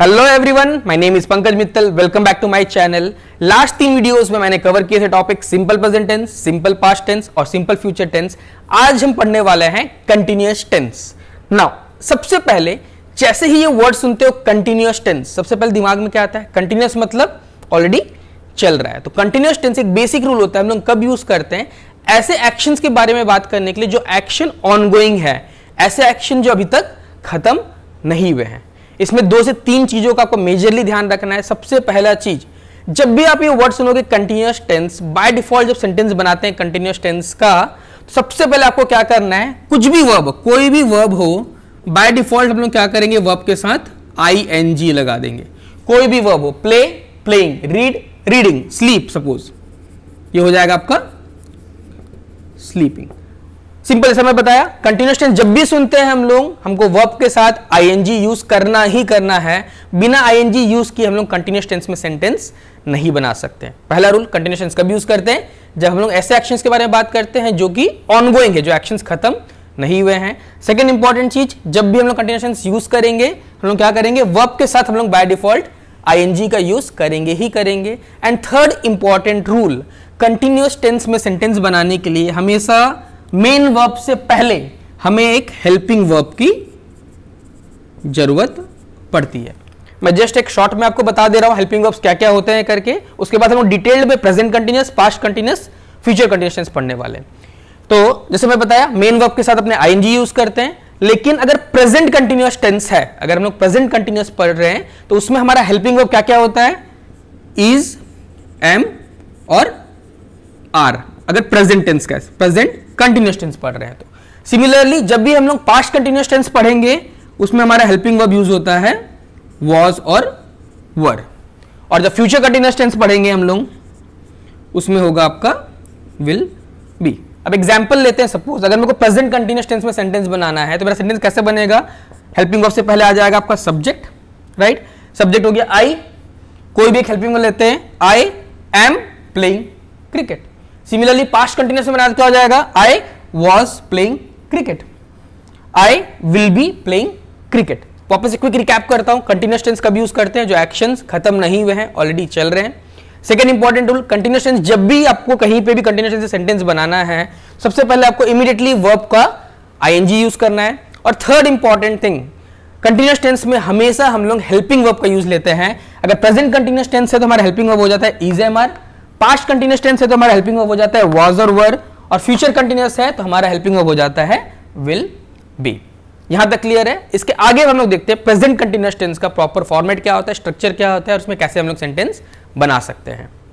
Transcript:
hello everyone my name is Pankaj Mittal welcome back to my channel last तीन videos में मैंने cover किए थे topic simple present tense simple past tense और simple future tense आज हम पढ़ने वाले हैं कंटिन्यूस टेंस नाउ सबसे पहले जैसे ही ये वर्ड सुनते हो कंटिन्यूस टेंस सबसे पहले दिमाग में क्या आता है कंटिन्यूस मतलब ऑलरेडी चल रहा है तो कंटिन्यूस टेंस एक बेसिक रूल होता है हम लोग कब यूज करते हैं ऐसे एक्शंस के बारे में बात करने के लिए जो एक्शन ऑनगोइंग है ऐसे एक्शन जो अभी तक खत्म नहीं हुए हैं इसमें दो से तीन चीजों का आपको मेजरली ध्यान रखना है सबसे पहला चीज जब भी आप ये वर्ड सुनोगे कंटिन्यूस टेंस बाय डिफॉल्ट जब सेंटेंस बनाते हैं कंटिन्यूस टेंस का तो सबसे पहले आपको क्या करना है कुछ भी वर्ब कोई भी वर्ब हो बाय डिफॉल्ट हम लोग क्या करेंगे वर्ब के साथ आई एन जी लगा देंगे कोई भी वर्ब हो play playing read reading sleep suppose ये हो जाएगा आपका स्लीपिंग सिंपल जैसा मैं बताया कंटिन्यूस टेंस जब भी सुनते हैं हम लोग हमको वर्ब के साथ आईएनजी यूज करना ही करना है बिना आईएनजी यूज किए हम लोग कंटिन्यूस टेंस में सेंटेंस नहीं बना सकते पहला रूल कंटिन्यूस टेंस कब यूज करते हैं जब हम लोग ऐसे एक्शंस के बारे में बात करते हैं जो कि ऑनगोइंग है जो एक्शन खत्म नहीं हुए हैं सेकेंड इंपॉर्टेंट चीज जब भी हम लोग कंटिन्यूस टेंस यूज करेंगे हम लोग क्या करेंगे वर्ब के साथ हम लोग बाय डिफॉल्ट आईएनजी का यूज करेंगे ही करेंगे and third important rule continuous tense में सेंटेंस बनाने के लिए हमेशा मेन वर्ब से पहले हमें एक हेल्पिंग वर्ब की जरूरत पड़ती है मैं जस्ट एक शॉर्ट में आपको बता दे रहा हूं हेल्पिंग वर्ब्स क्या क्या होते हैं करके उसके बाद हम लोग डिटेल्ड में present continuous past continuous future continuous पढ़ने वाले तो जैसे मैं बताया मेन वर्ब के साथ अपने आईएनजी यूज करते हैं लेकिन अगर प्रेजेंट कंटिन्यूस टेंस है अगर हम लोग प्रेजेंट कंटिन्यूस पढ़ रहे हैं तो उसमें हमारा हेल्पिंग वर्ब क्या क्या होता है इज एम और आर अगर प्रेजेंट टेंस का प्रेजेंट कंटिन्यूस टेंस पढ़ रहे हैं तो सिमिलरली जब भी हम लोग पास्ट कंटिन्यूस टेंस पढ़ेंगे उसमें हमारा हेल्पिंग वर्ब यूज होता है वॉज और वर और जब फ्यूचर कंटिन्यूस टेंस पढ़ेंगे हम लोग उसमें होगा आपका विल बी अब एग्जाम्पल लेते हैं सपोज अगर मेरे को प्रेजेंट कंटिन्यूस टेंस में सेंटेंस बनाना है तो मेरा सेंटेंस कैसे बनेगा हेल्पिंग वर्ब से पहले आ जाएगा आपका सब्जेक्ट राइट सब्जेक्ट हो गया आई कोई भी एक हेल्पिंग वर्ब लेते हैं I am playing cricket similarly past continuous में क्या हो जाएगा I was playing cricket I will be playing cricket वापस एक क्विक रिकैप करता हूं कंटिन्यूस टेंस कब यूज करते हैं जो एक्शन खत्म नहीं हुए हैं ऑलरेडी चल रहे हैं second important rule continuous tense जब भी आपको कहीं पे भी कंटिन्यूस टेंस सेंटेंस बनाना है सबसे पहले आपको इमीडिएटली वर्ब का एनजी यूज करना है और third important thing continuous tense में हमेशा हम लोग हेल्पिंग वर्ब का यूज लेते हैं अगर प्रेजेंट कंटिन्यूस टेंस है तो हमारा हेल्पिंग वर्ब हो जाता है is am are past continuous tense है तो हमारा हेल्पिंग वर्ब हो जाता है वॉज और वर और फ्यूचर कंटिन्यूस है तो हमारा हेल्पिंग वर्ब हो जाता है विल बी यहां तक क्लियर है इसके आगे हम लोग देखते हैं प्रेजेंट कंटिन्यूस टेंस का प्रॉपर फॉर्मेट क्या होता है स्ट्रक्चर क्या होता है और उसमें कैसे हम लोग सेंटेंस बना सकते हैं